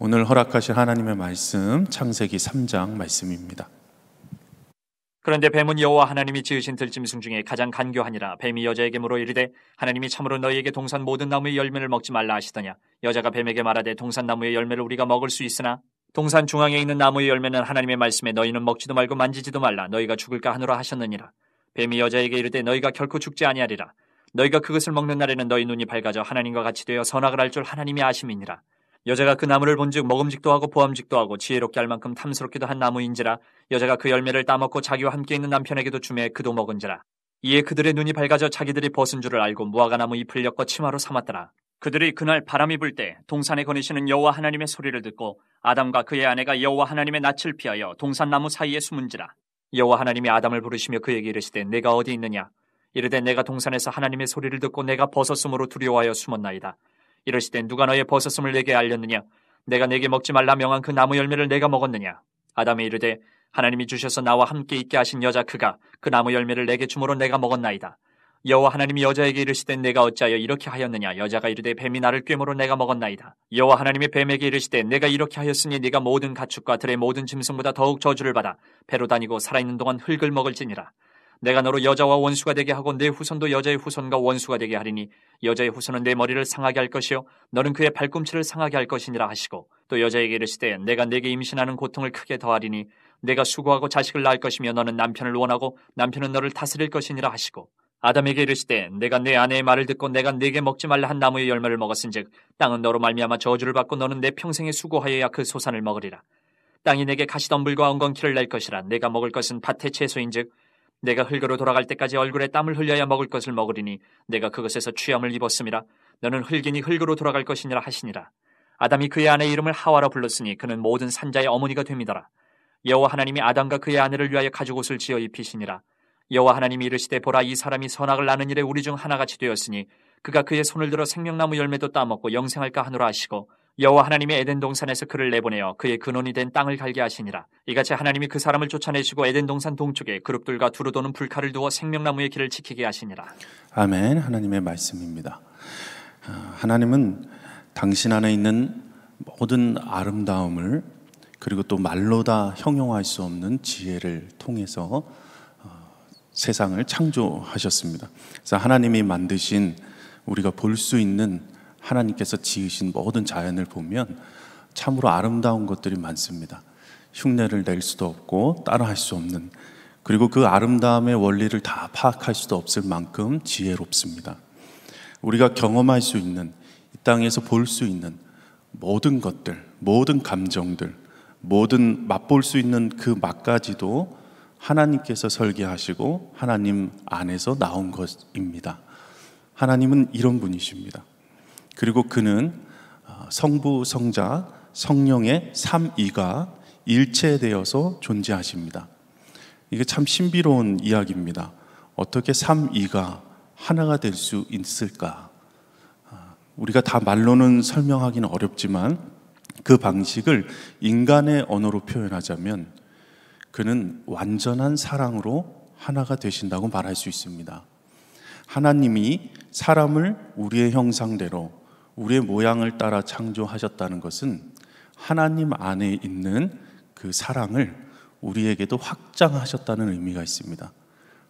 오늘 허락하실 하나님의 말씀 창세기 3장 말씀입니다. 그런데 뱀은 여호와 하나님이 지으신 들짐승 중에 가장 간교하니라 뱀이 여자에게 물어 이르되 하나님이 참으로 너희에게 동산 모든 나무의 열매를 먹지 말라 하시더냐 여자가 뱀에게 말하되 동산 나무의 열매를 우리가 먹을 수 있으나 동산 중앙에 있는 나무의 열매는 하나님의 말씀에 너희는 먹지도 말고 만지지도 말라 너희가 죽을까 하느라 하셨느니라 뱀이 여자에게 이르되 너희가 결코 죽지 아니하리라 너희가 그것을 먹는 날에는 너희 눈이 밝아져 하나님과 같이 되어 선악을 알 줄 하나님이 아심이니라 여자가 그 나무를 본즉 먹음직도 하고 보암직도 하고 지혜롭게 할 만큼 탐스럽기도 한 나무인지라 여자가 그 열매를 따먹고 자기와 함께 있는 남편에게도 주매 그도 먹은지라 이에 그들의 눈이 밝아져 자기들이 벗은 줄을 알고 무화과나무 잎을 엮어 치마로 삼았더라 그들이 그날 바람이 불 때 동산에 거니시는 여호와 하나님의 소리를 듣고 아담과 그의 아내가 여호와 하나님의 낯을 피하여 동산나무 사이에 숨은지라 여호와 하나님이 아담을 부르시며 그에게 이르시되 내가 어디 있느냐 이르되 내가 동산에서 하나님의 소리를 듣고 내가 벗었으므로 두려워하여 숨었나이다 이럴시되 누가 너의 벗었음을 내게 알렸느냐? 내가 내게 먹지 말라 명한 그 나무 열매를 내가 먹었느냐? 아담이 이르되 하나님이 주셔서 나와 함께 있게 하신 여자 그가 그 나무 열매를 내게 주므로 내가 먹었나이다. 여호와 하나님이 여자에게 이르시되 내가 어찌하여 이렇게 하였느냐 여자가 이르되 뱀이 나를 꿰므로 내가 먹었나이다 여호와 하나님이 뱀에게 이르시되 내가 이렇게 하였으니 네가 모든 가축과 들의 모든 짐승보다 더욱 저주를 받아 배로 다니고 살아있는 동안 흙을 먹을지니라 내가 너로 여자와 원수가 되게 하고 내 후손도 여자의 후손과 원수가 되게 하리니 여자의 후손은 내 머리를 상하게 할 것이요 너는 그의 발꿈치를 상하게 할 것이니라 하시고 또 여자에게 이르시되 내가 내게 임신하는 고통을 크게 더하리니 내가 수고하고 자식을 낳을 것이며 너는 남편을 원하고 남편은 너를 다스릴 것이니라 하시고 아담에게 이르시되 내가 내 아내의 말을 듣고 내가 네게 먹지 말라 한 나무의 열매를 먹었은즉 땅은 너로 말미암아 저주를 받고 너는 내 평생에 수고하여야 그 소산을 먹으리라 땅이 내게 가시덤불과 엉겅퀴를 낼 것이라 내가 먹을 것은 밭의 채소인즉 내가 흙으로 돌아갈 때까지 얼굴에 땀을 흘려야 먹을 것을 먹으리니 내가 그것에서 취함을 입었음니라 너는 흙이니 흙으로 돌아갈 것이니라 하시니라 아담이 그의 아내 이름을 하와라 불렀으니 그는 모든 산자의 어머니가 됨이더라 여호와 하나님이 아담과 그의 아내를 위하여 가죽 옷을 지어 입히시니라 여호와 하나님이 이르시되 보라 이 사람이 선악을 나는 일에 우리 중 하나같이 되었으니 그가 그의 손을 들어 생명나무 열매도 따먹고 영생할까 하노라 하시고 여호와 하나님의 에덴 동산에서 그를 내보내어 그의 근원이 된 땅을 갈게 하시니라. 이같이 하나님이 그 사람을 쫓아내시고 에덴 동산 동쪽에 그룹들과 두루 도는 불칼을 두어 생명나무의 길을 지키게 하시니라. 아멘. 하나님의 말씀입니다. 아, 하나님은 당신 안에 있는 모든 아름다움을 그리고 또 말로 다 형용할 수 없는 지혜를 통해서 어, 세상을 창조하셨습니다. 그래서 하나님이 만드신 우리가 볼 수 있는 하나님께서 지으신 모든 자연을 보면 참으로 아름다운 것들이 많습니다. 흉내를 낼 수도 없고 따라할 수 없는 그리고 그 아름다움의 원리를 다 파악할 수도 없을 만큼 지혜롭습니다. 우리가 경험할 수 있는 이 땅에서 볼 수 있는 모든 것들, 모든 감정들, 모든 맛볼 수 있는 그 맛까지도 하나님께서 설계하시고 하나님 안에서 나온 것입니다. 하나님은 이런 분이십니다. 그리고 그는 어, 성부, 성자, 성령의 삼위가 일체되어서 존재하십니다. 이게 참 신비로운 이야기입니다. 어떻게 삼위가 하나가 될 수 있을까? 아, 우리가 다 말로는 설명하기는 어렵지만 그 방식을 인간의 언어로 표현하자면 그는 완전한 사랑으로 하나가 되신다고 말할 수 있습니다. 하나님이 사람을 우리의 형상대로 우리의 모양을 따라 창조하셨다는 것은 하나님 안에 있는 그 사랑을 우리에게도 확장하셨다는 의미가 있습니다.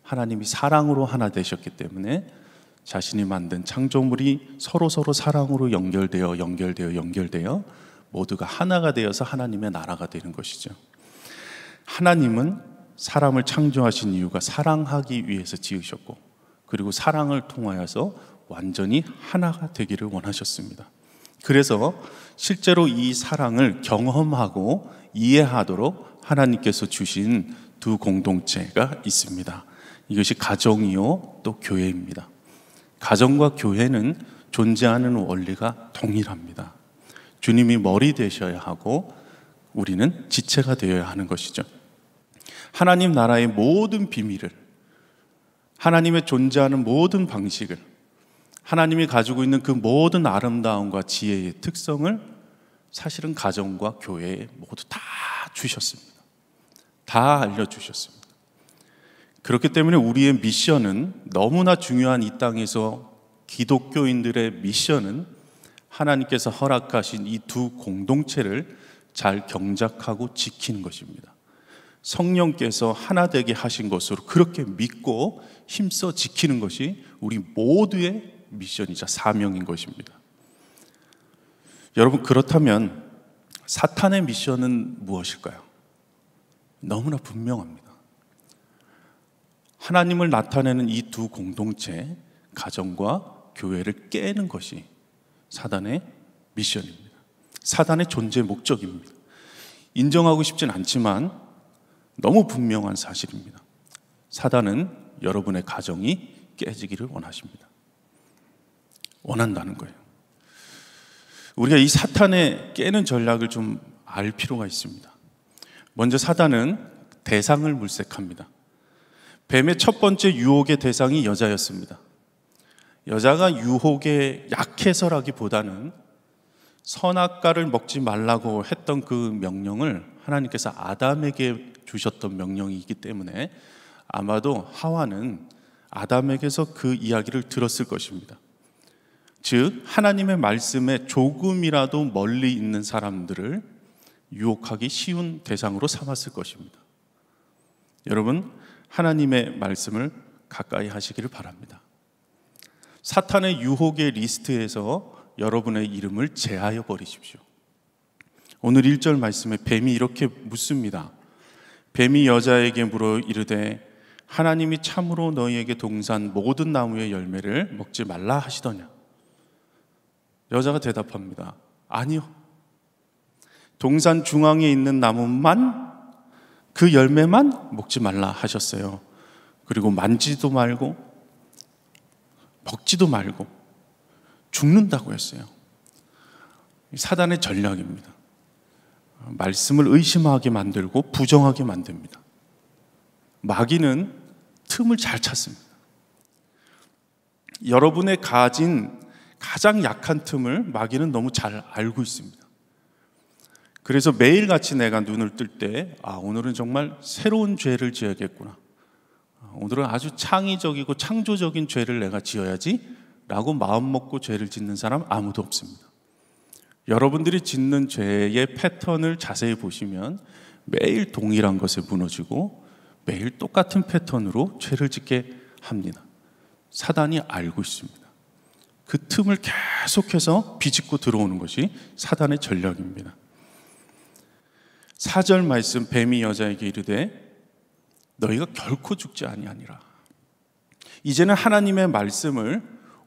하나님이 사랑으로 하나 되셨기 때문에 자신이 만든 창조물이 서로 서로 사랑으로 연결되어 연결되어 연결되어 모두가 하나가 되어서 하나님의 나라가 되는 것이죠. 하나님은 사람을 창조하신 이유가 사랑하기 위해서 지으셨고 그리고 사랑을 통하여서 완전히 하나가 되기를 원하셨습니다. 그래서 실제로 이 사랑을 경험하고 이해하도록 하나님께서 주신 두 공동체가 있습니다. 이것이 가정이요, 또 교회입니다. 가정과 교회는 존재하는 원리가 동일합니다. 주님이 머리 되셔야 하고 우리는 지체가 되어야 하는 것이죠. 하나님 나라의 모든 비밀을 하나님의 존재하는 모든 방식을 하나님이 가지고 있는 그 모든 아름다움과 지혜의 특성을 사실은 가정과 교회에 모두 다 주셨습니다. 다 알려주셨습니다. 그렇기 때문에 우리의 미션은 너무나 중요한 이 땅에서 기독교인들의 미션은 하나님께서 허락하신 이 두 공동체를 잘 경작하고 지키는 것입니다. 성령께서 하나 되게 하신 것으로 그렇게 믿고 힘써 지키는 것이 우리 모두의 미션이자 사명인 것입니다. 여러분, 그렇다면 사탄의 미션은 무엇일까요? 너무나 분명합니다. 하나님을 나타내는 이 두 공동체, 가정과 교회를 깨는 것이 사단의 미션입니다. 사단의 존재 목적입니다. 인정하고 싶진 않지만 너무 분명한 사실입니다. 사단은 여러분의 가정이 깨지기를 원하십니다. 원한다는 거예요. 우리가 이 사탄의 깨는 전략을 좀 알 필요가 있습니다. 먼저 사단은 대상을 물색합니다. 뱀의 첫 번째 유혹의 대상이 여자였습니다. 여자가 유혹에 약해서라기보다는 선악과를 먹지 말라고 했던 그 명령을 하나님께서 아담에게 주셨던 명령이기 때문에 아마도 하와는 아담에게서 그 이야기를 들었을 것입니다. 즉 하나님의 말씀에 조금이라도 멀리 있는 사람들을 유혹하기 쉬운 대상으로 삼았을 것입니다. 여러분 하나님의 말씀을 가까이 하시기를 바랍니다. 사탄의 유혹의 리스트에서 여러분의 이름을 제하여 버리십시오. 오늘 1절 말씀에 뱀이 이렇게 묻습니다. 뱀이 여자에게 물어 이르되 하나님이 참으로 너희에게 동산 모든 나무의 열매를 먹지 말라 하시더냐. 여자가 대답합니다. 아니요. 동산 중앙에 있는 나무만 그 열매만 먹지 말라 하셨어요. 그리고 만지도 말고 먹지도 말고 죽는다고 했어요. 사단의 전략입니다. 말씀을 의심하게 만들고 부정하게 만듭니다. 마귀는 틈을 잘 찾습니다. 여러분의 가진 가장 약한 틈을 마귀는 너무 잘 알고 있습니다. 그래서 매일같이 내가 눈을 뜰 때, 아, 오늘은 정말 새로운 죄를 지어야겠구나. 아, 오늘은 아주 창의적이고 창조적인 죄를 내가 지어야지 라고 마음먹고 죄를 짓는 사람 아무도 없습니다. 여러분들이 짓는 죄의 패턴을 자세히 보시면 매일 동일한 것에 무너지고 매일 똑같은 패턴으로 죄를 짓게 합니다. 사단이 알고 있습니다. 그 틈을 계속해서 비집고 들어오는 것이 사단의 전략입니다. 4절 말씀 뱀이 여자에게 이르되 너희가 결코 죽지 아니하니라. 이제는 하나님의 말씀을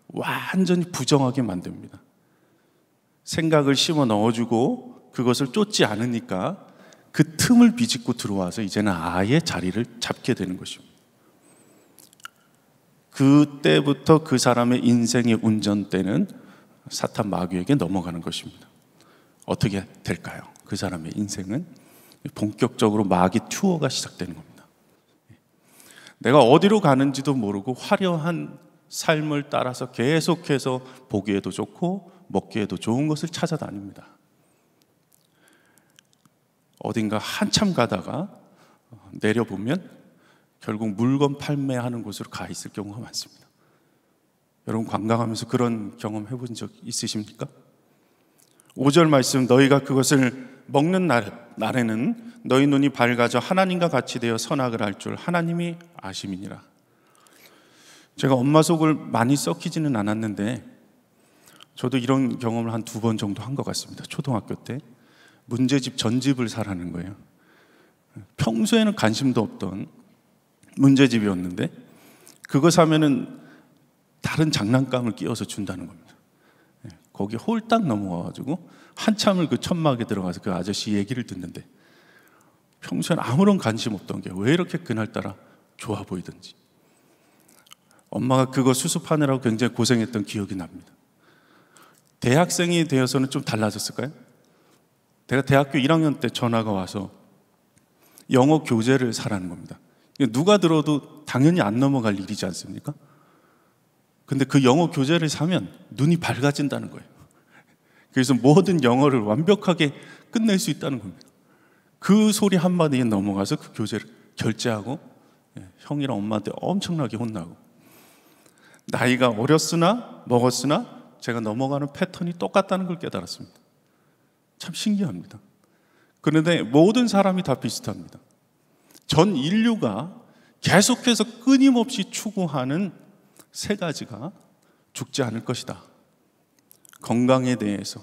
완전히 부정하게 만듭니다. 생각을 심어 넣어주고 그것을 쫓지 않으니까 그 틈을 비집고 들어와서 이제는 아예 자리를 잡게 되는 것입니다. 그때부터 그 사람의 인생의 운전대는 사탄 마귀에게 넘어가는 것입니다. 어떻게 될까요? 그 사람의 인생은 본격적으로 마귀 투어가 시작되는 겁니다. 내가 어디로 가는지도 모르고 화려한 삶을 따라서 계속해서 보기에도 좋고 먹기에도 좋은 것을 찾아다닙니다. 어딘가 한참 가다가 내려보면 결국 물건 판매하는 곳으로 가 있을 경우가 많습니다. 여러분 관광하면서 그런 경험 해본 적 있으십니까? 5절 말씀 너희가 그것을 먹는 날, 날에는 너희 눈이 밝아져 하나님과 같이 되어 선악을 알 줄 하나님이 아심이니라. 제가 엄마 속을 많이 썩히지는 않았는데 저도 이런 경험을 한 두 번 정도 한 것 같습니다. 초등학교 때 문제집 전집을 사라는 거예요. 평소에는 관심도 없던 문제집이었는데 그거 사면은 다른 장난감을 끼워서 준다는 겁니다. 예, 거기 홀딱 넘어가가지고 한참을 그 천막에 들어가서 그 아저씨 얘기를 듣는데 평소엔 아무런 관심 없던 게 왜 이렇게 그날따라 좋아 보이던지 엄마가 그거 수습하느라고 굉장히 고생했던 기억이 납니다. 대학생이 되어서는 좀 달라졌을까요? 제가 대학교 1학년 때 전화가 와서 영어 교재를 사라는 겁니다. 누가 들어도 당연히 안 넘어갈 일이지 않습니까? 근데 그 영어 교재를 사면 눈이 밝아진다는 거예요. 그래서 모든 영어를 완벽하게 끝낼 수 있다는 겁니다. 그 소리 한마디에 넘어가서 그 교재를 결제하고 예, 형이랑 엄마한테 엄청나게 혼나고 나이가 어렸으나 먹었으나 제가 넘어가는 패턴이 똑같다는 걸 깨달았습니다. 참 신기합니다. 그런데 모든 사람이 다 비슷합니다. 전 인류가 계속해서 끊임없이 추구하는 세 가지가 죽지 않을 것이다. 건강에 대해서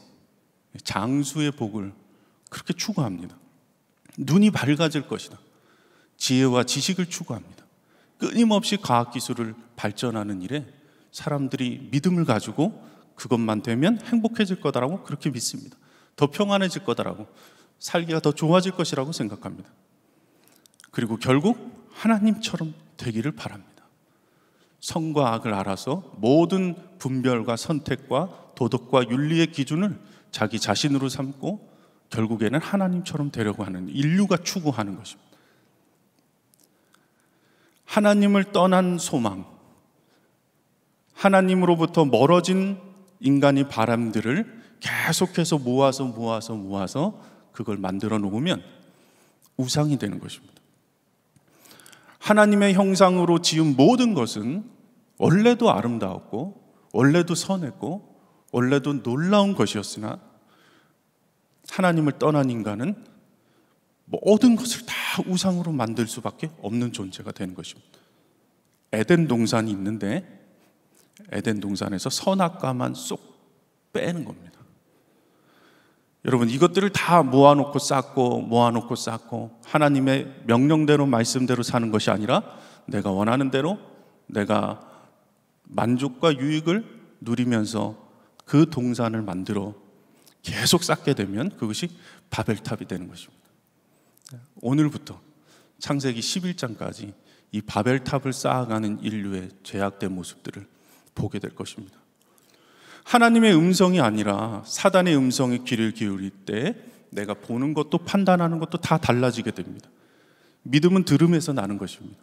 장수의 복을 그렇게 추구합니다. 눈이 밝아질 것이다. 지혜와 지식을 추구합니다. 끊임없이 과학기술을 발전하는 일에 사람들이 믿음을 가지고 그것만 되면 행복해질 거다라고 그렇게 믿습니다. 더 평안해질 거다라고 살기가 더 좋아질 것이라고 생각합니다. 그리고 결국 하나님처럼 되기를 바랍니다. 선과 악을 알아서 모든 분별과 선택과 도덕과 윤리의 기준을 자기 자신으로 삼고 결국에는 하나님처럼 되려고 하는 인류가 추구하는 것입니다. 하나님을 떠난 소망, 하나님으로부터 멀어진 인간의 바람들을 계속해서 모아서 모아서 모아서 그걸 만들어 놓으면 우상이 되는 것입니다. 하나님의 형상으로 지은 모든 것은 원래도 아름다웠고, 원래도 선했고, 원래도 놀라운 것이었으나, 하나님을 떠난 인간은 모든 뭐 것을 다 우상으로 만들 수밖에 없는 존재가 되는 것입니다. 에덴 동산이 있는데 에덴 동산에서 선악과만 쏙 빼는 겁니다. 여러분 이것들을 다 모아놓고 쌓고 모아놓고 쌓고 하나님의 명령대로 말씀대로 사는 것이 아니라 내가 원하는 대로 내가 만족과 유익을 누리면서 그 동산을 만들어 계속 쌓게 되면 그것이 바벨탑이 되는 것입니다. 오늘부터 창세기 11장까지 이 바벨탑을 쌓아가는 인류의 죄악된 모습들을 보게 될 것입니다. 하나님의 음성이 아니라 사단의 음성에 귀를 기울일 때 내가 보는 것도 판단하는 것도 다 달라지게 됩니다. 믿음은 들음에서 나는 것입니다.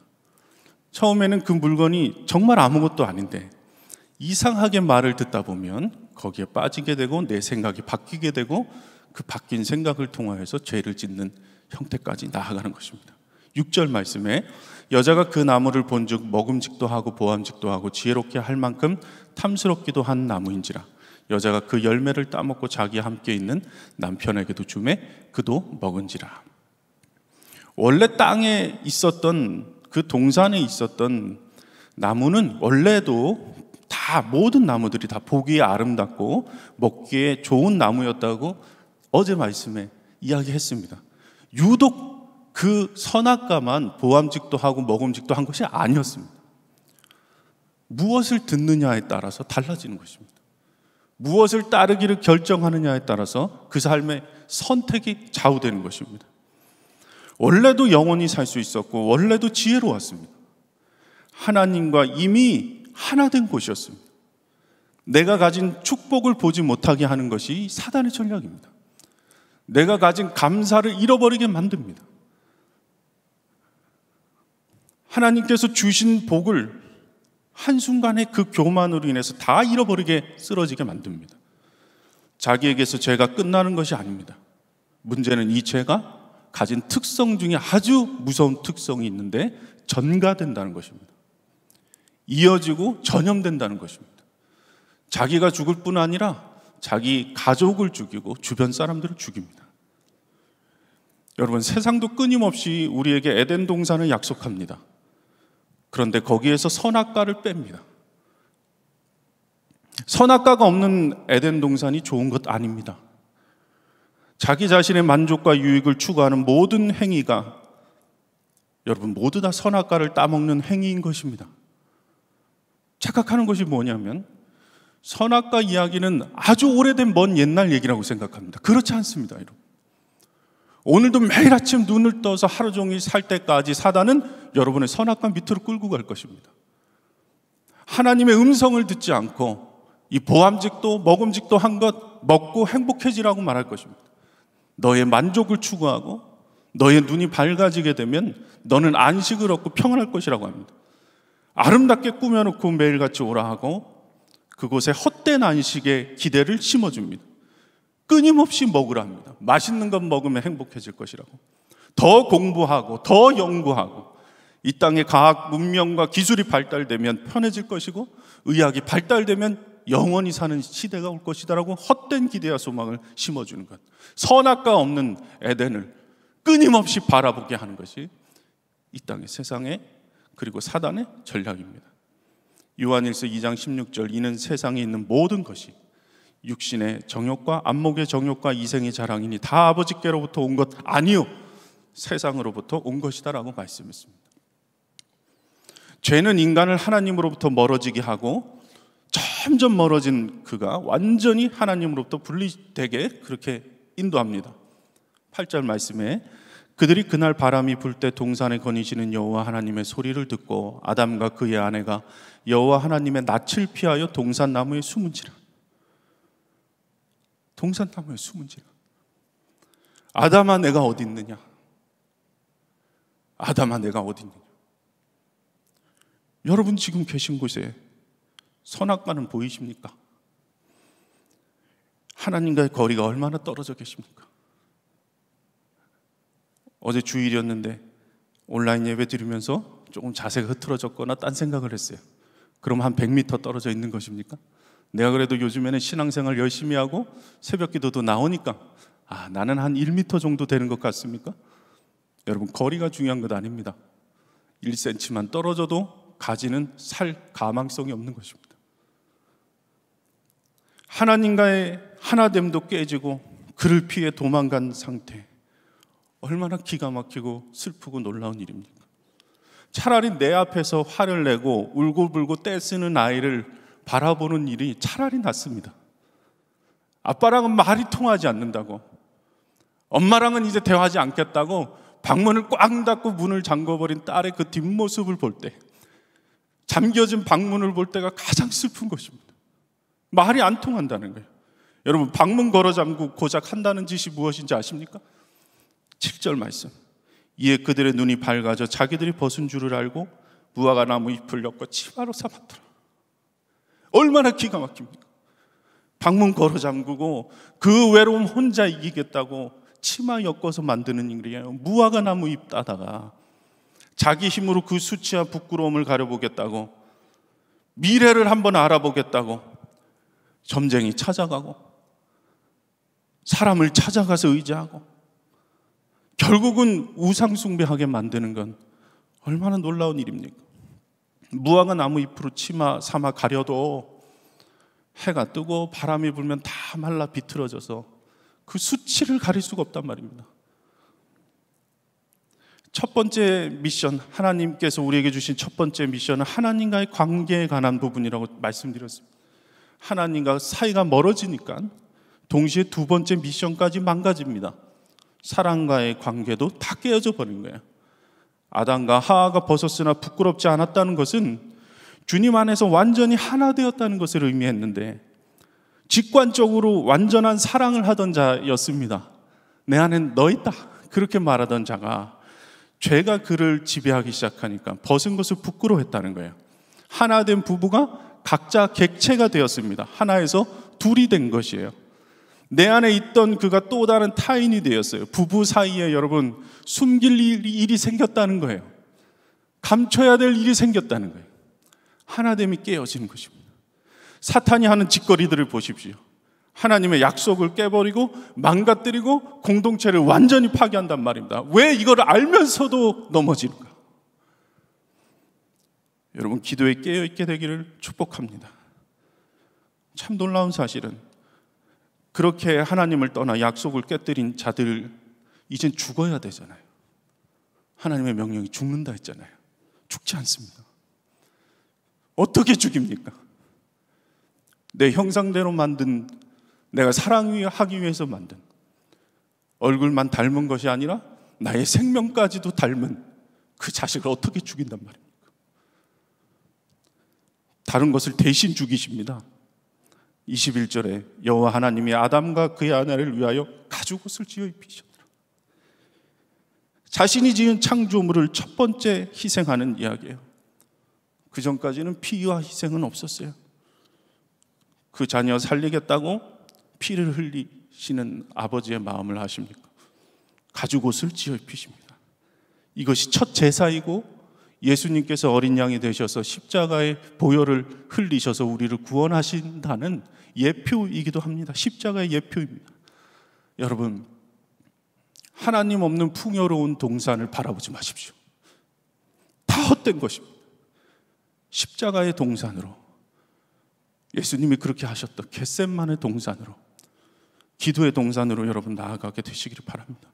처음에는 그 물건이 정말 아무것도 아닌데 이상하게 말을 듣다 보면 거기에 빠지게 되고 내 생각이 바뀌게 되고 그 바뀐 생각을 통하여서 죄를 짓는 형태까지 나아가는 것입니다. 6절 말씀에 여자가 그 나무를 본즉 먹음직도 하고 보암직도 하고 지혜롭게 할 만큼 탐스럽기도 한 나무인지라 여자가 그 열매를 따먹고 자기와 함께 있는 남편에게도 주매 그도 먹은지라 원래 땅에 있었던 그 동산에 있었던 나무는 원래도 다 모든 나무들이 다 보기에 아름답고 먹기에 좋은 나무였다고 어제 말씀에 이야기했습니다. 유독 그 선악과만 보암직도 하고 먹음직도 한 것이 아니었습니다. 무엇을 듣느냐에 따라서 달라지는 것입니다. 무엇을 따르기를 결정하느냐에 따라서 그 삶의 선택이 좌우되는 것입니다. 원래도 영원히 살 수 있었고, 원래도 지혜로웠습니다. 하나님과 이미 하나 된 곳이었습니다. 내가 가진 축복을 보지 못하게 하는 것이 사단의 전략입니다. 내가 가진 감사를 잃어버리게 만듭니다. 하나님께서 주신 복을 한순간에 그 교만으로 인해서 다 잃어버리게 쓰러지게 만듭니다. 자기에게서 죄가 끝나는 것이 아닙니다. 문제는 이 죄가 가진 특성 중에 아주 무서운 특성이 있는데 전가된다는 것입니다. 이어지고 전염된다는 것입니다. 자기가 죽을 뿐 아니라 자기 가족을 죽이고 주변 사람들을 죽입니다. 여러분, 세상도 끊임없이 우리에게 에덴 동산을 약속합니다. 그런데 거기에서 선악과를 뺍니다. 선악과가 없는 에덴 동산이 좋은 것 아닙니다. 자기 자신의 만족과 유익을 추구하는 모든 행위가 여러분 모두 다 선악과를 따먹는 행위인 것입니다. 착각하는 것이 뭐냐면 선악과 이야기는 아주 오래된 먼 옛날 얘기라고 생각합니다. 그렇지 않습니다, 여러분. 오늘도 매일 아침 눈을 떠서 하루 종일 살 때까지 사단은 여러분의 선악과 밑으로 끌고 갈 것입니다. 하나님의 음성을 듣지 않고 이 보암직도 먹음직도 한 것 먹고 행복해지라고 말할 것입니다. 너의 만족을 추구하고 너의 눈이 밝아지게 되면 너는 안식을 얻고 평안할 것이라고 합니다. 아름답게 꾸며놓고 매일같이 오라 하고 그곳에 헛된 안식의 기대를 심어줍니다. 끊임없이 먹으라 합니다. 맛있는 것 먹으면 행복해질 것이라고. 더 공부하고, 더 연구하고, 이 땅의 과학 문명과 기술이 발달되면 편해질 것이고 의학이 발달되면 영원히 사는 시대가 올 것이다라고 헛된 기대와 소망을 심어주는 것. 선악과 없는 에덴을 끊임없이 바라보게 하는 것이 이 땅의 세상에 그리고 사단의 전략입니다. 요한일서 2장 16절 이는 세상에 있는 모든 것이 육신의 정욕과 안목의 정욕과 이생의 자랑이니 다 아버지께로부터 온 것 아니요 세상으로부터 온 것이다라고 말씀했습니다. 죄는 인간을 하나님으로부터 멀어지게 하고 점점 멀어진 그가 완전히 하나님으로부터 분리되게 그렇게 인도합니다. 8절 말씀에 그들이 그날 바람이 불 때 동산에 거니시는 여호와 하나님의 소리를 듣고 아담과 그의 아내가 여호와 하나님의 낯을 피하여 동산 나무에 숨은지라. 동산 나무에 숨은지라. 아담아 내가 어디 있느냐? 아담아 내가 어디 있느냐? 여러분 지금 계신 곳에 선악과는 보이십니까? 하나님과의 거리가 얼마나 떨어져 계십니까? 어제 주일이었는데 온라인 예배 드리면서 조금 자세가 흐트러졌거나 딴 생각을 했어요. 그럼 한 100m 떨어져 있는 것입니까? 내가 그래도 요즘에는 신앙생활 열심히 하고 새벽 기도도 나오니까 아, 나는 한 1m 정도 되는 것 같습니까? 여러분, 거리가 중요한 것 아닙니다. 1cm만 떨어져도 가지는 살 가망성이 없는 것입니다. 하나님과의 하나됨도 깨지고 그를 피해 도망간 상태. 얼마나 기가 막히고 슬프고 놀라운 일입니까? 차라리 내 앞에서 화를 내고 울고불고 떼쓰는 아이를 바라보는 일이 차라리 낫습니다. 아빠랑은 말이 통하지 않는다고. 엄마랑은 이제 대화하지 않겠다고 방문을 꽉 닫고 문을 잠궈버린 딸의 그 뒷모습을 볼때 잠겨진 방문을 볼 때가 가장 슬픈 것입니다. 말이 안 통한다는 거예요. 여러분, 방문 걸어 잠고 고작 한다는 짓이 무엇인지 아십니까? 7절 말씀. 이에 그들의 눈이 밝아져 자기들이 벗은 줄을 알고 무화과 나무 잎을 엮어 치마로 삼았더라. 얼마나 기가 막힙니까? 방문 걸어 잠그고 그 외로움 혼자 이기겠다고 치마 엮어서 만드는 일이에요. 무화과 나무 잎 따다가 자기 힘으로 그 수치와 부끄러움을 가려보겠다고 미래를 한번 알아보겠다고 점쟁이 찾아가고 사람을 찾아가서 의지하고 결국은 우상숭배하게 만드는 건 얼마나 놀라운 일입니까? 무화과 나무 잎으로 치마 삼아 가려도 해가 뜨고 바람이 불면 다 말라 비틀어져서 그 수치를 가릴 수가 없단 말입니다. 첫 번째 미션, 하나님께서 우리에게 주신 첫 번째 미션은 하나님과의 관계에 관한 부분이라고 말씀드렸습니다. 하나님과 사이가 멀어지니까 동시에 두 번째 미션까지 망가집니다. 사랑과의 관계도 다 깨어져 버린 거예요. 아담과 하하가 벗었으나 부끄럽지 않았다는 것은 주님 안에서 완전히 하나 되었다는 것을 의미했는데 직관적으로 완전한 사랑을 하던 자였습니다. 내 안엔 너 있다. 그렇게 말하던 자가 죄가 그를 지배하기 시작하니까 벗은 것을 부끄러워했다는 거예요. 하나 된 부부가 각자 객체가 되었습니다. 하나에서 둘이 된 것이에요. 내 안에 있던 그가 또 다른 타인이 되었어요. 부부 사이에 여러분 숨길 일이 생겼다는 거예요. 감춰야 될 일이 생겼다는 거예요. 하나됨이 깨어지는 것입니다. 사탄이 하는 짓거리들을 보십시오. 하나님의 약속을 깨버리고 망가뜨리고 공동체를 완전히 파괴한단 말입니다. 왜 이걸 알면서도 넘어지는가? 여러분 기도에 깨어 있게 되기를 축복합니다. 참 놀라운 사실은 그렇게 하나님을 떠나 약속을 깨뜨린 자들 이젠 죽어야 되잖아요. 하나님의 명령이 죽는다 했잖아요. 죽지 않습니다. 어떻게 죽입니까? 내 형상대로 만든 내가 사랑하기 위해서 만든 얼굴만 닮은 것이 아니라 나의 생명까지도 닮은 그 자식을 어떻게 죽인단 말입니까? 다른 것을 대신 죽이십니다. 21절에 여호와 하나님이 아담과 그의 아내를 위하여 가죽옷을 지어 입히셨더라. 자신이 지은 창조물을 첫 번째 희생하는 이야기예요. 그 전까지는 피와 희생은 없었어요. 그 자녀 살리겠다고 피를 흘리시는 아버지의 마음을 아십니까? 가죽 옷을 지어 입히십니다. 이것이 첫 제사이고 예수님께서 어린 양이 되셔서 십자가의 보혈을 흘리셔서 우리를 구원하신다는 예표이기도 합니다. 십자가의 예표입니다. 여러분, 하나님 없는 풍요로운 동산을 바라보지 마십시오. 다 헛된 것입니다. 십자가의 동산으로 예수님이 그렇게 하셨던 겟셋만의 동산으로 기도의 동산으로 여러분 나아가게 되시기를 바랍니다.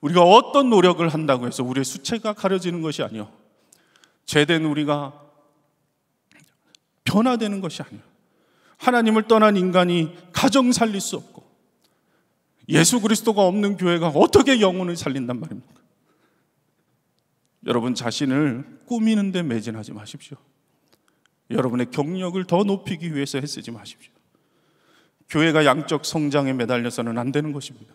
우리가 어떤 노력을 한다고 해서 우리의 수체가 가려지는 것이 아니요. 죄된 우리가 변화되는 것이 아니요. 하나님을 떠난 인간이 가정 살릴 수 없고 예수 그리스도가 없는 교회가 어떻게 영혼을 살린단 말입니까? 여러분 자신을 꾸미는 데 매진하지 마십시오. 여러분의 경력을 더 높이기 위해서 애쓰지 마십시오. 교회가 양적 성장에 매달려서는 안 되는 것입니다.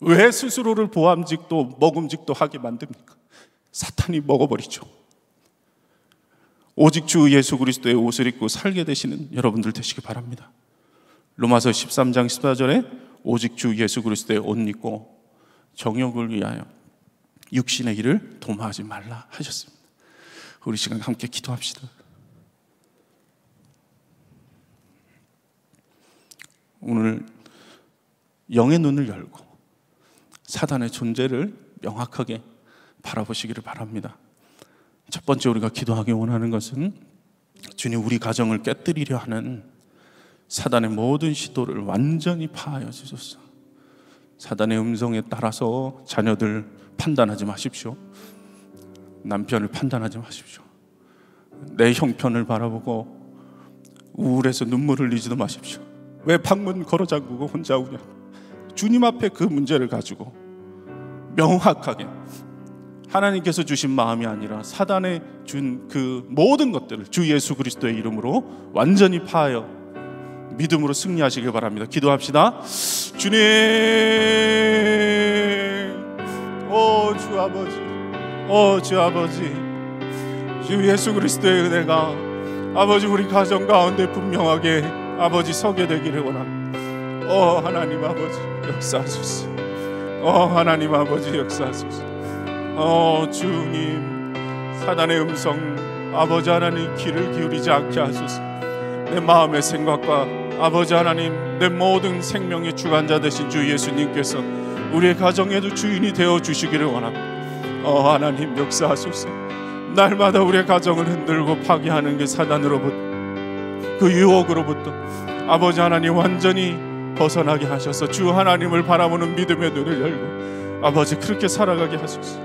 왜 스스로를 보암직도 먹음직도 하게 만듭니까? 사탄이 먹어버리죠. 오직 주 예수 그리스도의 옷을 입고 살게 되시는 여러분들 되시기 바랍니다. 로마서 13장 14절에 오직 주 예수 그리스도의 옷 입고 정욕을 위하여 육신의 일을 도모하지 말라 하셨습니다. 우리 시간 함께 기도합시다. 오늘 영의 눈을 열고 사단의 존재를 명확하게 바라보시기를 바랍니다. 첫 번째 우리가 기도하기 원하는 것은 주님 우리 가정을 깨뜨리려 하는 사단의 모든 시도를 완전히 파하여 주소서. 사단의 음성에 따라서 자녀들 판단하지 마십시오. 남편을 판단하지 마십시오. 내 형편을 바라보고 우울해서 눈물을 흘리지도 마십시오. 왜 방문 걸어 잠그고 혼자 오냐? 주님 앞에 그 문제를 가지고 명확하게 하나님께서 주신 마음이 아니라 사단에 준 그 모든 것들을 주 예수 그리스도의 이름으로 완전히 파하여 믿음으로 승리하시길 바랍니다. 기도합시다. 주님, 오 주 아버지, 오 주 아버지, 주 예수 그리스도의 은혜가 아버지 우리 가정 가운데 분명하게 아버지 서게 되기를 원합니다. 어 하나님 아버지 역사하소서. 어 하나님 아버지 역사하소서. 어 주님 사단의 음성 아버지 하나님 귀를 기울이지 않게 하소서. 내 마음의 생각과 아버지 하나님 내 모든 생명의 주관자 되신 주 예수님께서 우리의 가정에도 주인이 되어 주시기를 원합니다. 어 하나님 역사하소서. 날마다 우리의 가정을 흔들고 파괴하는 게 사단으로부터 그 유혹으로부터 아버지 하나님 완전히 벗어나게 하셔서 주 하나님을 바라보는 믿음의 눈을 열고 아버지 그렇게 살아가게 하소서.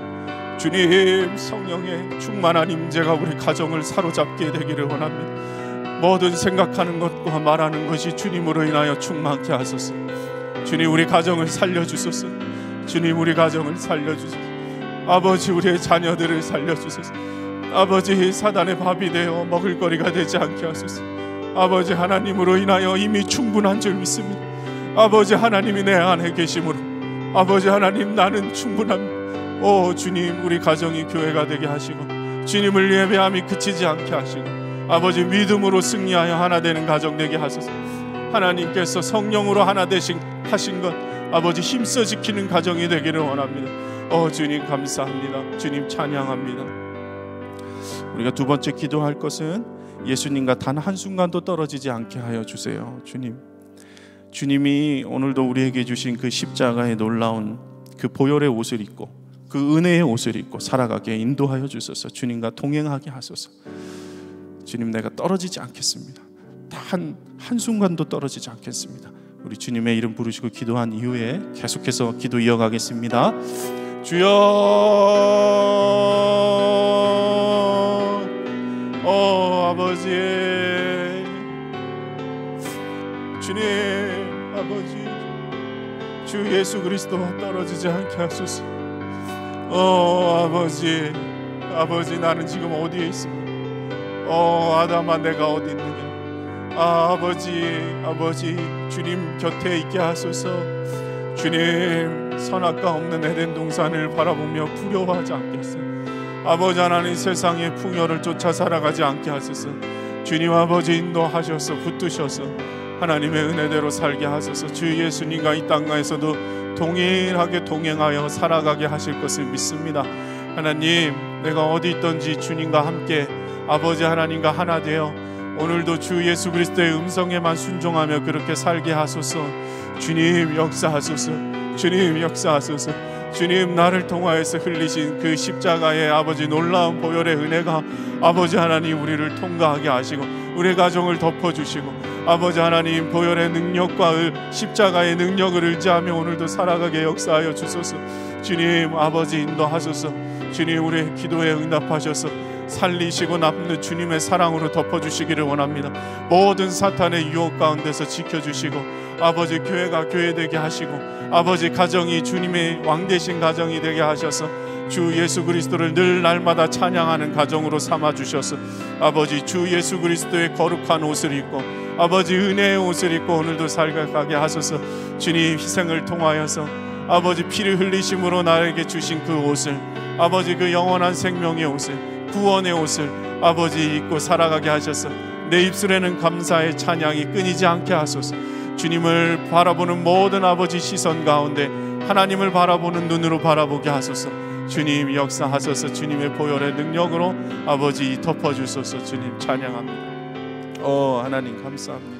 주님 성령의 충만한 임재가 우리 가정을 사로잡게 되기를 원합니다. 모든 생각하는 것과 말하는 것이 주님으로 인하여 충만케 하소서. 주님 우리 가정을 살려주소서. 주님 우리 가정을 살려주소서. 아버지 우리의 자녀들을 살려주소서. 아버지 사단의 밥이 되어 먹을거리가 되지 않게 하소서. 아버지 하나님으로 인하여 이미 충분한 줄 믿습니다. 아버지 하나님이 내 안에 계심으로 아버지 하나님 나는 충분합니다. 오 주님 우리 가정이 교회가 되게 하시고 주님을 예배함이 그치지 않게 하시고 아버지 믿음으로 승리하여 하나 되는 가정 되게 하소서. 하나님께서 성령으로 하나 되신 하신 것 아버지 힘써 지키는 가정이 되기를 원합니다. 어 주님 감사합니다. 주님 찬양합니다. 우리가 두 번째 기도할 것은 예수님과 단 한순간도 떨어지지 않게 하여 주세요. 주님. 주님이 오늘도 우리에게 주신 그 십자가의 놀라운 그 보혈의 옷을 입고 그 은혜의 옷을 입고 살아가게 인도하여 주소서. 주님과 동행하게 하소서. 주님 내가 떨어지지 않겠습니다. 단 한순간도 떨어지지 않겠습니다. 우리 주님의 이름 부르시고 기도한 이후에 계속해서 기도 이어가겠습니다. 주여 어 아버지 주님 아버지 주 예수 그리스도 떨어지지 않게 하소서 어 아버지 아버지 나는 지금 어디에 있습니까 어 아담아 내가 어디 있느냐 아, 아버지 아버지 주님 곁에 있게 하소서 주님 선악과 없는 에덴 동산을 바라보며 두려워하지 않겠어요 아버지 하나님 세상의 풍요를 쫓아 살아가지 않게 하소서 주님 아버지 인도하셔서 붙드셔서 하나님의 은혜대로 살게 하소서 주 예수님과 이 땅가에서도 동일하게 동행하여 살아가게 하실 것을 믿습니다 하나님 내가 어디 있든지 주님과 함께 아버지 하나님과 하나 되어 오늘도 주 예수 그리스도의 음성에만 순종하며 그렇게 살게 하소서 주님 역사하소서 주님 역사하소서 주님 나를 통하여서 흘리신 그 십자가의 아버지 놀라운 보혈의 은혜가 아버지 하나님 우리를 통과하게 하시고 우리 가정을 덮어주시고 아버지 하나님 보혈의 능력과 십자가의 능력을 의지하며 오늘도 살아가게 역사하여 주소서 주님 아버지 인도하소서 주님 우리의 기도에 응답하셔서 살리시고 남는 주님의 사랑으로 덮어주시기를 원합니다. 모든 사탄의 유혹 가운데서 지켜주시고 아버지 교회가 교회되게 하시고 아버지 가정이 주님의 왕대신 가정이 되게 하셔서 주 예수 그리스도를 늘 날마다 찬양하는 가정으로 삼아 주셔서 아버지 주 예수 그리스도의 거룩한 옷을 입고 아버지 은혜의 옷을 입고 오늘도 살각하게 하소서 주님 희생을 통하여서 아버지 피를 흘리심으로 나에게 주신 그 옷을 아버지 그 영원한 생명의 옷을 구원의 옷을 아버지 입고 살아가게 하셔서 내 입술에는 감사의 찬양이 끊이지 않게 하소서. 주님을 바라보는 모든 아버지 시선 가운데 하나님을 바라보는 눈으로 바라보게 하소서. 주님 역사하소서. 주님의 보혈의 능력으로 아버지 덮어 주소서. 주님 찬양합니다. 어 하나님 감사합니다.